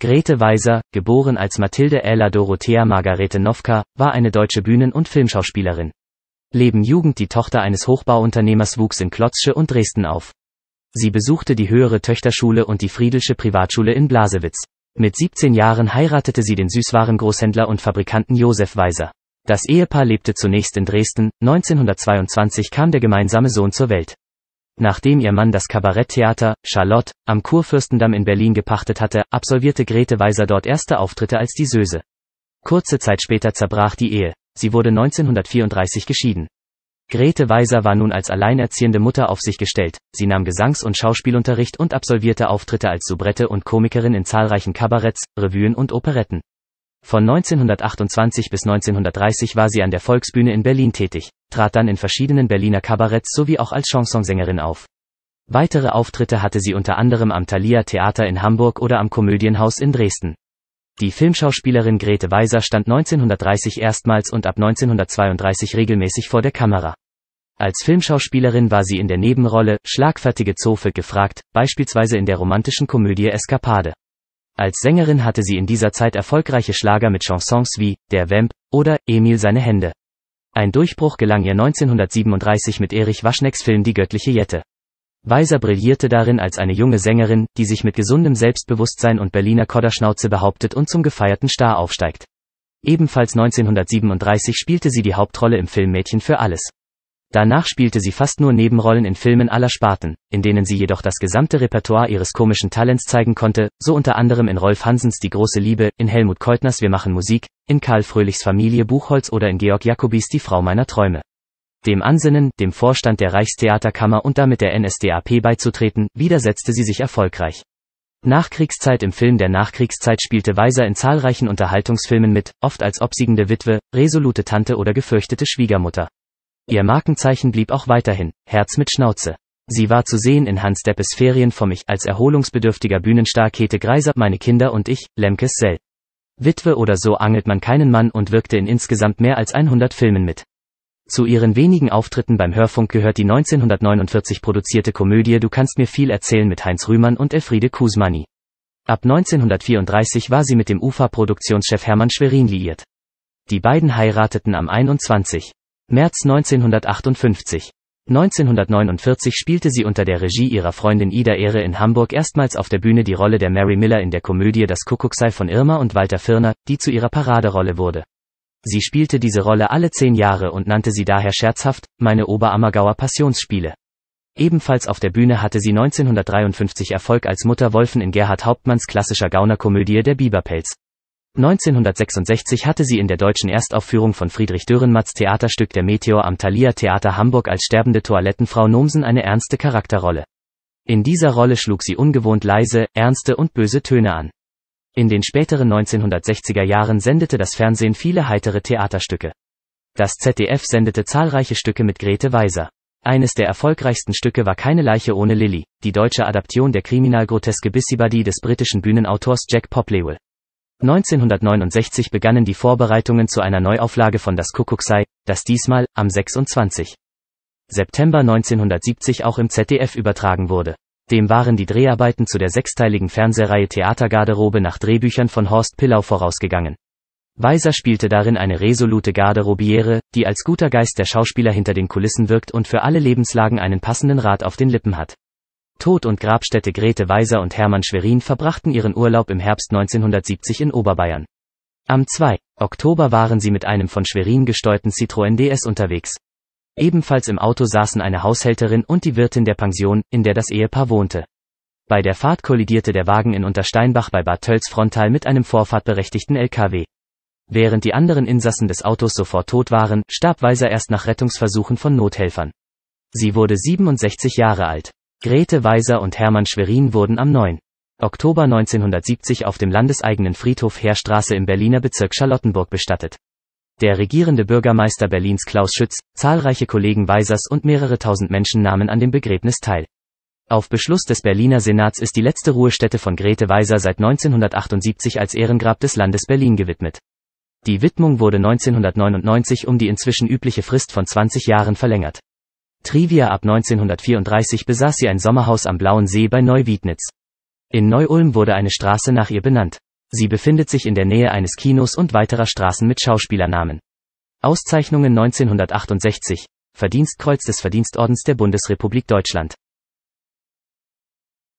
Grete Weiser, geboren als Mathilde Ella Dorothea Margarete Nowka, war eine deutsche Bühnen- und Filmschauspielerin. Leben Jugend die Tochter eines Hochbauunternehmers wuchs in Klotzsche und Dresden auf. Sie besuchte die höhere Töchterschule und die Friedelsche Privatschule in Blasewitz. Mit 17 Jahren heiratete sie den Süßwarengroßhändler und Fabrikanten Josef Weiser. Das Ehepaar lebte zunächst in Dresden, 1922 kam der gemeinsame Sohn zur Welt. Nachdem ihr Mann das Kabaretttheater, Charlotte, am Kurfürstendamm in Berlin gepachtet hatte, absolvierte Grete Weiser dort erste Auftritte als die Söse. Kurze Zeit später zerbrach die Ehe. Sie wurde 1934 geschieden. Grete Weiser war nun als alleinerziehende Mutter auf sich gestellt. Sie nahm Gesangs- und Schauspielunterricht und absolvierte Auftritte als Soubrette und Komikerin in zahlreichen Kabaretts, Revuen und Operetten. Von 1928 bis 1930 war sie an der Volksbühne in Berlin tätig trat dann in verschiedenen Berliner Kabaretts sowie auch als Chansonsängerin auf. Weitere Auftritte hatte sie unter anderem am Thalia Theater in Hamburg oder am Komödienhaus in Dresden. Die Filmschauspielerin Grete Weiser stand 1930 erstmals und ab 1932 regelmäßig vor der Kamera. Als Filmschauspielerin war sie in der Nebenrolle Schlagfertige Zofe gefragt, beispielsweise in der romantischen Komödie Eskapade. Als Sängerin hatte sie in dieser Zeit erfolgreiche Schlager mit Chansons wie Der Vamp oder Emil seine Hände. Ein Durchbruch gelang ihr 1937 mit Erich Waschnecks Film Die göttliche Jette. Weiser brillierte darin als eine junge Sängerin, die sich mit gesundem Selbstbewusstsein und Berliner Kodderschnauze behauptet und zum gefeierten Star aufsteigt. Ebenfalls 1937 spielte sie die Hauptrolle im Film Mädchen für alles. Danach spielte sie fast nur Nebenrollen in Filmen aller Sparten, in denen sie jedoch das gesamte Repertoire ihres komischen Talents zeigen konnte, so unter anderem in Rolf Hansens Die große Liebe, in Helmut Keutners Wir machen Musik, in Karl Fröhlichs Familie Buchholz oder in Georg Jakobis Die Frau meiner Träume. Dem Ansinnen, dem Vorstand der Reichstheaterkammer und damit der NSDAP beizutreten, widersetzte sie sich erfolgreich. Nachkriegszeit Im Film der Nachkriegszeit spielte Weiser in zahlreichen Unterhaltungsfilmen mit, oft als obsiegende Witwe, resolute Tante oder gefürchtete Schwiegermutter. Ihr Markenzeichen blieb auch weiterhin, Herz mit Schnauze. Sie war zu sehen in Hans Deppes Ferien vor mich, als erholungsbedürftiger Bühnenstar Käthe Greiser, meine Kinder und ich, Lemkes Sell. Witwe oder so angelt man keinen Mann und wirkte in insgesamt mehr als 100 Filmen mit. Zu ihren wenigen Auftritten beim Hörfunk gehört die 1949 produzierte Komödie Du kannst mir viel erzählen mit Heinz Rühmann und Elfriede Kusmani. Ab 1934 war sie mit dem UFA-Produktionschef Hermann Schwerin liiert. Die beiden heirateten am 21. März 1958. 1949 spielte sie unter der Regie ihrer Freundin Ida Ehre in Hamburg erstmals auf der Bühne die Rolle der Mary Miller in der Komödie Das Kuckucksei von Irma und Walter Firner, die zu ihrer Paraderolle wurde. Sie spielte diese Rolle alle zehn Jahre und nannte sie daher scherzhaft meine Oberammergauer Passionsspiele. Ebenfalls auf der Bühne hatte sie 1953 Erfolg als Mutter Wolfen in Gerhard Hauptmanns klassischer Gaunerkomödie Der Biberpelz. 1966 hatte sie in der deutschen Erstaufführung von Friedrich Dürrenmatts Theaterstück Der Meteor am Thalia Theater Hamburg als sterbende Toilettenfrau Nomsen eine ernste Charakterrolle. In dieser Rolle schlug sie ungewohnt leise, ernste und böse Töne an. In den späteren 1960er Jahren sendete das Fernsehen viele heitere Theaterstücke. Das ZDF sendete zahlreiche Stücke mit Grete Weiser. Eines der erfolgreichsten Stücke war Keine Leiche ohne Lilly, die deutsche Adaption der Kriminalgroteske Busybody des britischen Bühnenautors Jack Poplewell. 1969 begannen die Vorbereitungen zu einer Neuauflage von Das Kuckucksei, das diesmal, am 26. September 1970 auch im ZDF übertragen wurde. Dem waren die Dreharbeiten zu der sechsteiligen Fernsehreihe Theatergarderobe nach Drehbüchern von Horst Pillau vorausgegangen. Weiser spielte darin eine resolute Garderobiere, die als guter Geist der Schauspieler hinter den Kulissen wirkt und für alle Lebenslagen einen passenden Rat auf den Lippen hat. Tod und Grabstätte Grete Weiser und Hermann Schwerin verbrachten ihren Urlaub im Herbst 1970 in Oberbayern. Am 2. Oktober waren sie mit einem von Schwerin gesteuerten Citroën DS unterwegs. Ebenfalls im Auto saßen eine Haushälterin und die Wirtin der Pension, in der das Ehepaar wohnte. Bei der Fahrt kollidierte der Wagen in Untersteinbach bei Bad Tölz frontal mit einem vorfahrtberechtigten LKW. Während die anderen Insassen des Autos sofort tot waren, starb Weiser erst nach Rettungsversuchen von Nothelfern. Sie wurde 67 Jahre alt. Grete Weiser und Hermann Schwerin wurden am 9. Oktober 1970 auf dem landeseigenen Friedhof Heerstraße im Berliner Bezirk Charlottenburg bestattet. Der regierende Bürgermeister Berlins Klaus Schütz, zahlreiche Kollegen Weisers und mehrere tausend Menschen nahmen an dem Begräbnis teil. Auf Beschluss des Berliner Senats ist die letzte Ruhestätte von Grete Weiser seit 1978 als Ehrengrab des Landes Berlin gewidmet. Die Widmung wurde 1999 um die inzwischen übliche Frist von 20 Jahren verlängert. Trivia ab 1934 besaß sie ein Sommerhaus am Blauen See bei Neuwiednitz. In Neu-Ulm wurde eine Straße nach ihr benannt. Sie befindet sich in der Nähe eines Kinos und weiterer Straßen mit Schauspielernamen. Auszeichnungen 1968, Verdienstkreuz des Verdienstordens der Bundesrepublik Deutschland.